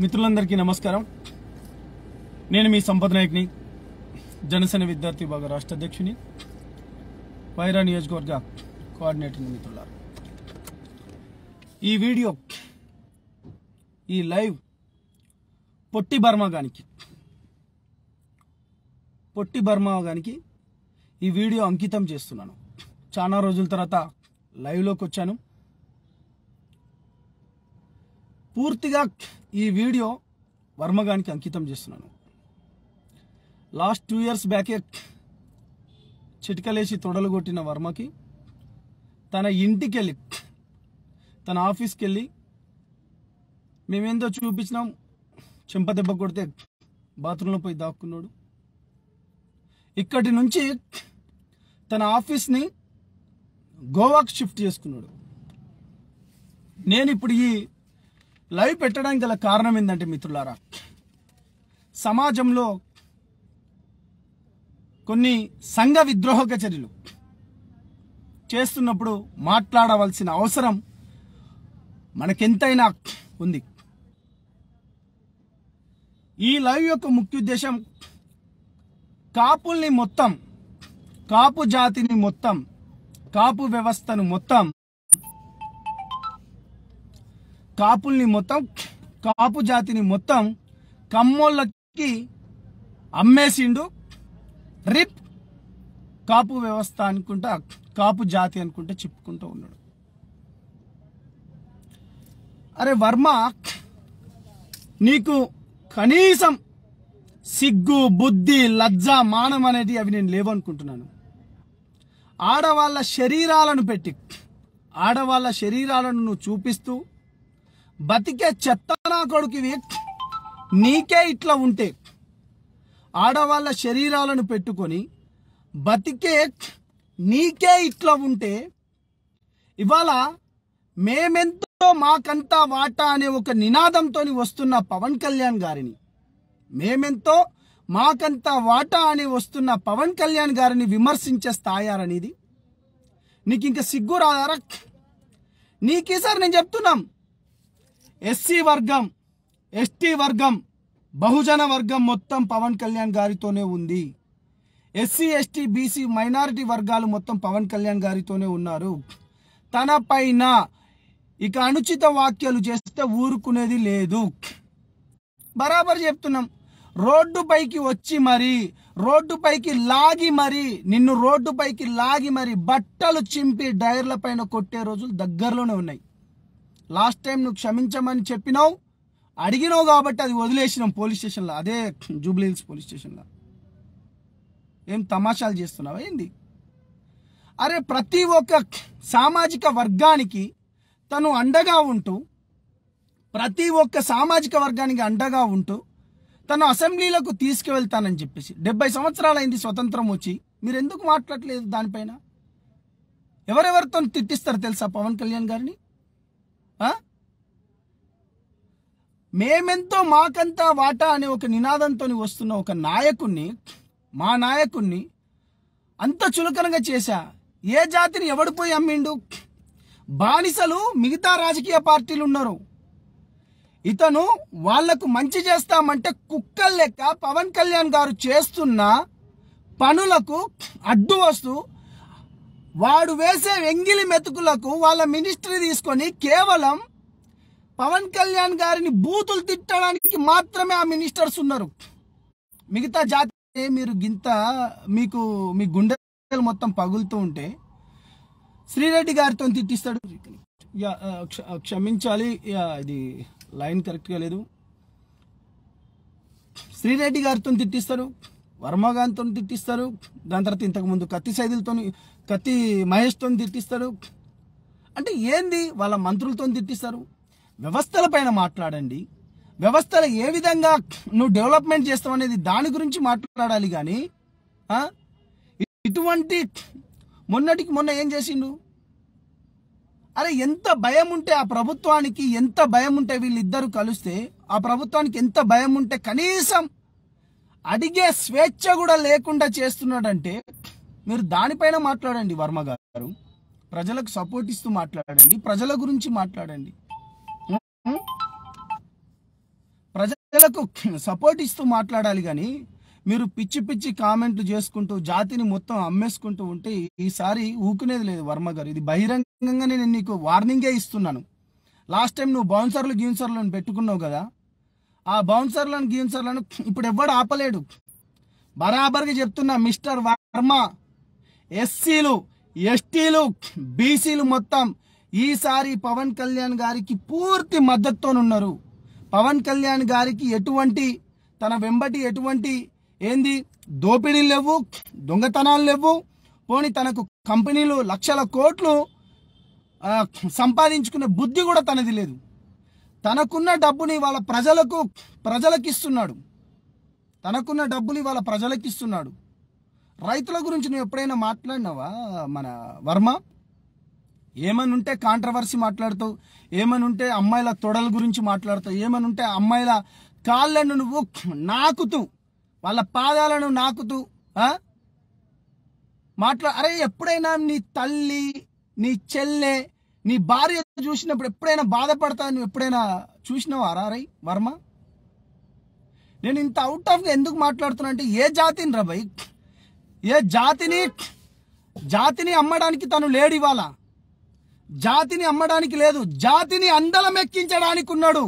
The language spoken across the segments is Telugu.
మిత్రులందరికీ నమస్కారం నేను మీ సంపద నాయక్ని జనసేన విద్యార్థి విభాగ రాష్ట్ర అధ్యక్షుని వైరా నియోజకవర్గ కోఆర్డినేటర్ మిత్రులారు ఈ వీడియో ఈ లైవ్ పొట్టి గానికి పొట్టి గానికి ఈ వీడియో అంకితం చేస్తున్నాను చాలా రోజుల తర్వాత లైవ్లోకి వచ్చాను పూర్తిగా ఈ వీడియో వర్మగానికి అంకితం చేస్తున్నాను లాస్ట్ టూ ఇయర్స్ బ్యాకే చిటికలేసి తొడలు కొట్టిన వర్మకి తన ఇంటికి వెళ్ళి తన ఆఫీస్కి వెళ్ళి మేమేందో చూపించినాం చెంపదెబ్బ కొడితే బాత్రూంలో పోయి దాక్కున్నాడు ఇక్కడి నుంచి తన ఆఫీస్ని గోవాకు షిఫ్ట్ చేసుకున్నాడు నేను ఇప్పుడు ఈ లైవ్ పెట్టడానికి గల కారణం ఏంటంటే మిత్రులారా సమాజంలో కొన్ని సంఘ విద్రోహక చర్యలు చేస్తున్నప్పుడు మాట్లాడవలసిన అవసరం మనకెంతైనా ఉంది ఈ లైవ్ యొక్క ముఖ్య ఉద్దేశం కాపుల్ని మొత్తం కాపు జాతిని మొత్తం కాపు వ్యవస్థను మొత్తం కాపుల్ని మొత్తం కాపు జాతిని మొత్తం కమ్మోళ్ళకి అమ్మేసిండు రిప్ కాపు వ్యవస్థ అనుకుంటా కాపు జాతి అనుకుంటే చెప్పుకుంటూ ఉన్నాడు అరే వర్మ నీకు కనీసం సిగ్గు బుద్ధి లజ్జ మానం అనేది అవి నేను లేవనుకుంటున్నాను ఆడవాళ్ళ శరీరాలను పెట్టి ఆడవాళ్ళ శరీరాలను నువ్వు చూపిస్తూ బతికే చెత్త నా కొడుకువి నీకే ఇట్లా ఉంటే ఆడవాళ్ళ శరీరాలను పెట్టుకొని బతికే నీకే ఇట్లా ఉంటే ఇవాళ మేమెంతో మాకంతా వాటా అనే ఒక నినాదంతో వస్తున్న పవన్ కళ్యాణ్ గారిని మేమెంతో మాకంతా వాటా అని వస్తున్న పవన్ కళ్యాణ్ గారిని విమర్శించే స్థాయారనేది నీకు ఇంకా సిగ్గు రాదారా నీకేసారి నేను చెప్తున్నాం ఎస్సీ వర్గం ఎస్టీ వర్గం బహుజన వర్గం మొత్తం పవన్ కళ్యాణ్ గారితోనే ఉంది ఎస్సీ ఎస్టీ బీసీ మైనారిటీ వర్గాలు మొత్తం పవన్ కళ్యాణ్ గారితోనే ఉన్నారు తన పైన ఇక అనుచిత వ్యాఖ్యలు చేస్తే ఊరుకునేది లేదు బరాబర్ చెప్తున్నాం రోడ్డు పైకి వచ్చి మరి రోడ్డు పైకి లాగి మరి నిన్ను రోడ్డు పైకి లాగి మరి బట్టలు చింపి డైర్ల పైన కొట్టే రోజులు దగ్గరలోనే ఉన్నాయి లాస్ట్ టైం నువ్వు క్షమించమని చెప్పినావు అడిగినావు కాబట్టి అది వదిలేసినాం పోలీస్ స్టేషన్లో అదే జూబ్లీ హిల్స్ పోలీస్ స్టేషన్లో ఏం తమాషాలు చేస్తున్నావా ఏంది అరే ప్రతి ఒక్క సామాజిక వర్గానికి తను అండగా ఉంటూ ప్రతి ఒక్క సామాజిక వర్గానికి అండగా ఉంటూ తను అసెంబ్లీలకు తీసుకువెళ్తానని చెప్పేసి డెబ్బై సంవత్సరాలైంది స్వతంత్రం వచ్చి మీరు ఎందుకు మాట్లాడలేదు దానిపైన ఎవరెవరితో తిట్టిస్తారు తెలుసా పవన్ కళ్యాణ్ గారిని మేమెంతో మాకంతా వాటా అనే ఒక నినాదంతో వస్తున్న ఒక నాయకుణ్ణి మా నాయకుణ్ణి అంత చులకనగా చేశా ఏ జాతిని ఎవడు పోయి అమ్మిండు బానిసలు మిగతా రాజకీయ పార్టీలు ఉన్నారు ఇతను వాళ్లకు మంచి చేస్తామంటే కుక్కలు లెక్క పవన్ కళ్యాణ్ గారు చేస్తున్న పనులకు అడ్డు వస్తూ వాడు వేసే వెంగిలి మెతుకులకు వాళ్ళ మినిస్ట్రీ తీసుకొని కేవలం పవన్ కళ్యాణ్ గారిని బూతులు తిట్టడానికి మాత్రమే ఆ మినిస్టర్స్ ఉన్నారు మిగతా జాతి మీరు గింత మీకు మీ గుండెలు మొత్తం పగులుతూ ఉంటే శ్రీరెడ్డి గారితో తిట్టిస్తాడు క్షమించాలి ఇది లైన్ కరెక్ట్గా లేదు శ్రీరెడ్డి గారితో తిట్టిస్తారు వర్మగారితో తిట్టిస్తారు దాని తర్వాత ఇంతకుముందు కత్తి సైదులతో కత్తి మహేష్తో తిట్టిస్తారు అంటే ఏంది వాళ్ళ మంత్రులతో తిట్టిస్తారు వ్యవస్థల పైన మాట్లాడండి వ్యవస్థలు ఏ విధంగా నువ్వు డెవలప్మెంట్ చేస్తావు అనేది దాని గురించి మాట్లాడాలి కానీ ఇటువంటి మొన్నటికి మొన్న ఏం చేసిండు అరే ఎంత భయం ఉంటే ఆ ప్రభుత్వానికి ఎంత భయం ఉంటే వీళ్ళిద్దరు కలిస్తే ఆ ప్రభుత్వానికి ఎంత భయం ఉంటే కనీసం అడిగే స్వేచ్ఛ కూడా లేకుండా చేస్తున్నాడంటే మీరు దానిపైన మాట్లాడండి వర్మ గారు ప్రజలకు సపోర్ట్ ఇస్తూ మాట్లాడండి ప్రజల గురించి మాట్లాడండి ప్రజలకు సపోర్ట్ ఇస్తూ మాట్లాడాలి కానీ మీరు పిచ్చి పిచ్చి కామెంట్లు చేసుకుంటూ జాతిని మొత్తం అమ్మేసుకుంటూ ఉంటే ఈసారి ఊకునేది లేదు వర్మ గారు ఇది బహిరంగంగా నేను నీకు వార్నింగే ఇస్తున్నాను లాస్ట్ టైం నువ్వు బౌన్సర్లు గీన్సర్లను పెట్టుకున్నావు కదా ఆ బౌన్సర్లను గీన్సర్లను ఇప్పుడు ఎవ్వడు ఆపలేడు బరాబర్గా చెప్తున్నా మిస్టర్ వర్మ ఎస్సీలు ఎస్టీలు బీసీలు మొత్తం ఈసారి పవన్ కళ్యాణ్ గారికి పూర్తి ఉన్నారు పవన్ కళ్యాణ్ గారికి ఎటువంటి తన వెంబటి ఎటువంటి ఏంది దోపిడీలు లేవు దొంగతనాలు లేవు పోని తనకు కంపెనీలు లక్షల కోట్లు సంపాదించుకునే బుద్ధి కూడా తనది లేదు తనకున్న డబ్బుని వాళ్ళ ప్రజలకు ప్రజలకిస్తున్నాడు తనకున్న డబ్బుని వాళ్ళ ప్రజలకిస్తున్నాడు రైతుల గురించి నువ్వు ఎప్పుడైనా మాట్లాడినావా మన వర్మ ఏమని ఉంటే కాంట్రవర్సీ మాట్లాడుతావు ఏమని ఉంటే అమ్మాయిల తొడల గురించి మాట్లాడుతావు ఏమని ఉంటే అమ్మాయిల కాళ్ళను నువ్వు నాకుతూ వాళ్ళ పాదాలను నాకుతూ మాట్లా అరే ఎప్పుడైనా నీ తల్లి నీ చెల్లె నీ భార్య చూసినప్పుడు ఎప్పుడైనా బాధపడతా నువ్వు ఎప్పుడైనా చూసినావా అరారై వర్మ నేను ఇంత అవుట్ ఆఫ్ ఎందుకు మాట్లాడుతున్నా అంటే ఏ జాతిని రా ఏ జాతిని జాతిని అమ్మడానికి తను లేడు ఇవాళ జాతిని అమ్మడానికి లేదు జాతిని అందలం ఎక్కించడానికి ఉన్నాడు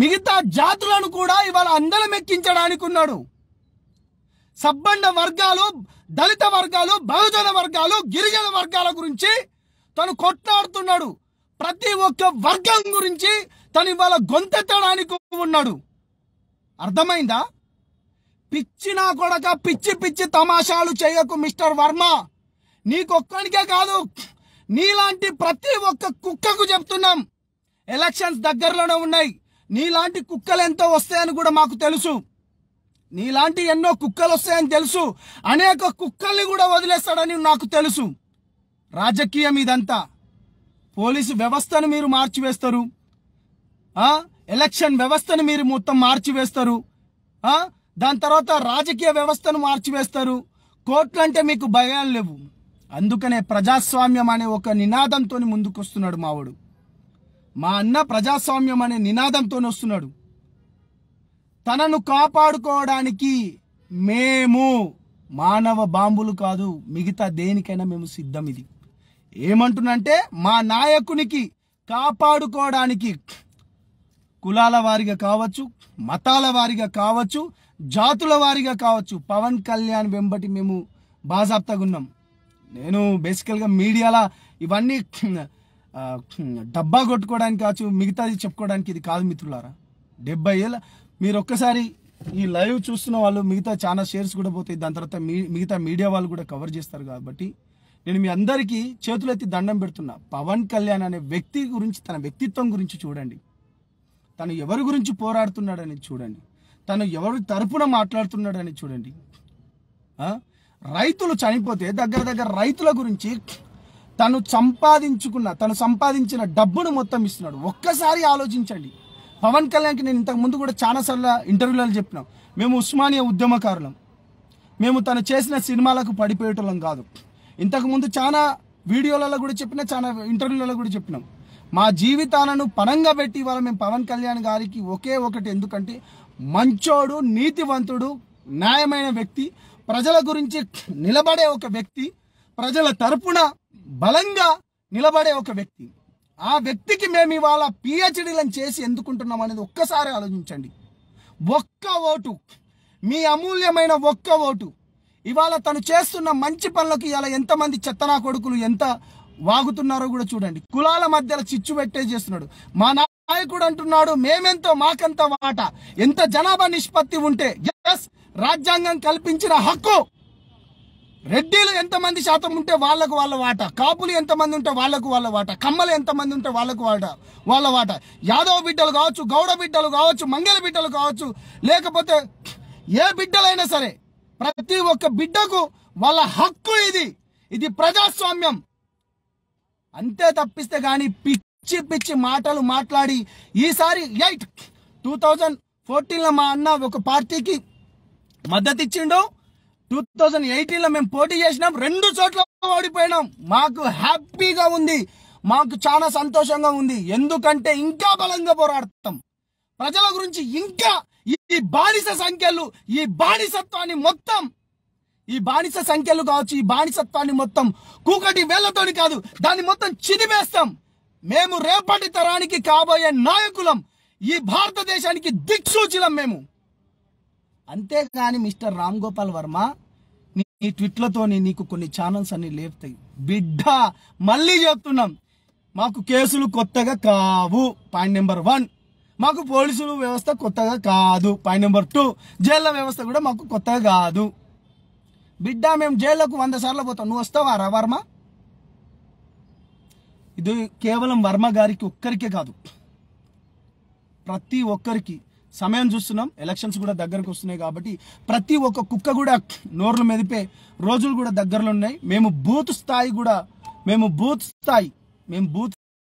మిగతా జాతులను కూడా ఇవాళ అందలమెక్కించడానికి ఎక్కించడానికి ఉన్నాడు సబ్బండ వర్గాలు దళిత వర్గాలు బహుజన వర్గాలు గిరిజన వర్గాల గురించి తను కొట్లాడుతున్నాడు ప్రతి ఒక్క వర్గం గురించి తను ఇవాళ గొంతెత్తడానికి ఉన్నాడు అర్థమైందా పిచ్చినా కొడక పిచ్చి పిచ్చి తమాషాలు చేయకు మిస్టర్ వర్మ నీకొక్కడికే కాదు నీలాంటి ప్రతి ఒక్క కుక్కకు చెప్తున్నాం ఎలక్షన్స్ దగ్గరలోనే ఉన్నాయి నీలాంటి కుక్కలు ఎంతో వస్తాయని కూడా మాకు తెలుసు నీలాంటి ఎన్నో కుక్కలు వస్తాయని తెలుసు అనేక కుక్కల్ని కూడా వదిలేస్తాడని నాకు తెలుసు రాజకీయం ఇదంతా పోలీసు వ్యవస్థను మీరు మార్చివేస్తారు ఎలక్షన్ వ్యవస్థను మీరు మొత్తం మార్చివేస్తారు దాని తర్వాత రాజకీయ వ్యవస్థను మార్చివేస్తారు కోర్టులు అంటే మీకు భయాలు లేవు అందుకనే ప్రజాస్వామ్యం అనే ఒక నినాదంతో ముందుకొస్తున్నాడు మావాడు మా అన్న ప్రజాస్వామ్యం అనే నినాదంతో వస్తున్నాడు తనను కాపాడుకోవడానికి మేము మానవ బాంబులు కాదు మిగతా దేనికైనా మేము సిద్ధం ఇది ఏమంటున్నంటే మా నాయకునికి కాపాడుకోవడానికి కులాల వారిగా కావచ్చు మతాల వారిగా కావచ్చు జాతుల వారీగా కావచ్చు పవన్ కళ్యాణ్ వెంబటి మేము బాజాప్తగా ఉన్నాం నేను బేసికల్గా మీడియాలో ఇవన్నీ డబ్బా కొట్టుకోవడానికి కావచ్చు మిగతాది చెప్పుకోవడానికి ఇది కాదు మిత్రులారా డెబ్బై ఏళ్ళ మీరు ఒక్కసారి ఈ లైవ్ చూస్తున్న వాళ్ళు మిగతా చాలా షేర్స్ కూడా పోతాయి దాని తర్వాత మిగతా మీడియా వాళ్ళు కూడా కవర్ చేస్తారు కాబట్టి నేను మీ అందరికీ చేతులెత్తి దండం పెడుతున్నా పవన్ కళ్యాణ్ అనే వ్యక్తి గురించి తన వ్యక్తిత్వం గురించి చూడండి తను ఎవరి గురించి పోరాడుతున్నాడని చూడండి తను ఎవరి తరపున మాట్లాడుతున్నాడని చూడండి రైతులు చనిపోతే దగ్గర దగ్గర రైతుల గురించి తను సంపాదించుకున్న తను సంపాదించిన డబ్బును మొత్తం ఇస్తున్నాడు ఒక్కసారి ఆలోచించండి పవన్ కళ్యాణ్కి నేను ఇంతకు ముందు కూడా చాలాసార్లు ఇంటర్వ్యూలలో చెప్పినాం మేము ఉస్మానియా ఉద్యమకారులం మేము తను చేసిన సినిమాలకు పడిపోయేటోళ్ళం కాదు ఇంతకుముందు చాలా వీడియోలలో కూడా చెప్పిన చాలా ఇంటర్వ్యూలలో కూడా చెప్పినాం మా జీవితాలను పణంగా పెట్టి ఇవాళ మేము పవన్ కళ్యాణ్ గారికి ఒకే ఒకటి ఎందుకంటే మంచోడు నీతివంతుడు న్యాయమైన వ్యక్తి ప్రజల గురించి నిలబడే ఒక వ్యక్తి ప్రజల తరపున బలంగా నిలబడే ఒక వ్యక్తి ఆ వ్యక్తికి మేము ఇవాళ పిహెచ్డీలను చేసి ఎందుకుంటున్నాం అనేది ఒక్కసారి ఆలోచించండి ఒక్క ఓటు మీ అమూల్యమైన ఒక్క ఓటు ఇవాళ తను చేస్తున్న మంచి పనులకు ఇలా ఎంతమంది చెత్తనా కొడుకులు ఎంత వాగుతున్నారో కూడా చూడండి కులాల మధ్యలో చిచ్చు పెట్టే చేస్తున్నాడు మా నాయకుడు అంటున్నాడు మేమెంతో మాకెంత మాట ఎంత జనాభా నిష్పత్తి ఉంటే ఎస్ రాజ్యాంగం కల్పించిన హక్కు రెడ్డిలు ఎంతమంది శాతం ఉంటే వాళ్లకు వాళ్ళ వాట కాపులు ఎంతమంది ఉంటే వాళ్లకు వాళ్ళ వాట కమ్మలు ఎంతమంది ఉంటే వాళ్లకు వాట వాళ్ళ వాట యాదవ బిడ్డలు కావచ్చు గౌడ బిడ్డలు కావచ్చు మంగళ బిడ్డలు కావచ్చు లేకపోతే ఏ బిడ్డలైనా సరే ప్రతి ఒక్క బిడ్డకు వాళ్ళ హక్కు ఇది ఇది ప్రజాస్వామ్యం అంతే తప్పిస్తే కానీ పిచ్చి పిచ్చి మాటలు మాట్లాడి ఈసారి ఎయిట్ టూ థౌజండ్ ఫోర్టీన్లో మా అన్న ఒక పార్టీకి మద్దతు ఇచ్చిండు టూ థౌజండ్ ఎయిటీన్లో మేము పోటీ చేసినాం రెండు చోట్ల ఓడిపోయినాం మాకు హ్యాపీగా ఉంది మాకు చాలా సంతోషంగా ఉంది ఎందుకంటే ఇంకా బలంగా పోరాడతాం ప్రజల గురించి ఇంకా ఈ బానిస సంఖ్యలు ఈ బానిసత్వాన్ని మొత్తం ఈ బానిస సంఖ్యలు కావచ్చు ఈ బానిసత్వాన్ని మొత్తం కూకటి వేళ్లతోని కాదు దాన్ని మొత్తం చిదివేస్తాం మేము రేపటి తరానికి కాబోయే నాయకులం ఈ భారతదేశానికి దిక్సూచిలం మేము అంతేకాని మిస్టర్ రామ్ గోపాల్ వర్మ నీ ట్విట్లతోని నీకు కొన్ని ఛానల్స్ అన్ని లేపుతాయి బిడ్డ మళ్ళీ చెప్తున్నాం మాకు కేసులు కొత్తగా కావు పాయింట్ నెంబర్ వన్ మాకు పోలీసులు వ్యవస్థ కొత్తగా కాదు పాయింట్ నెంబర్ టూ జైళ్ళ వ్యవస్థ కూడా మాకు కొత్తగా కాదు బిడ్డ మేము జైళ్ళకు వంద సార్లు పోతాం నువ్వు వస్తావా రా వర్మ ఇది కేవలం వర్మ గారికి ఒక్కరికే కాదు ప్రతి ఒక్కరికి సమయం చూస్తున్నాం ఎలక్షన్స్ కూడా దగ్గరకు వస్తున్నాయి కాబట్టి ప్రతి ఒక్క కుక్క కూడా నోర్లు మెదిపే రోజులు కూడా దగ్గరలో ఉన్నాయి మేము బూత్ స్థాయి కూడా మేము బూత్ స్థాయి మేము బూత్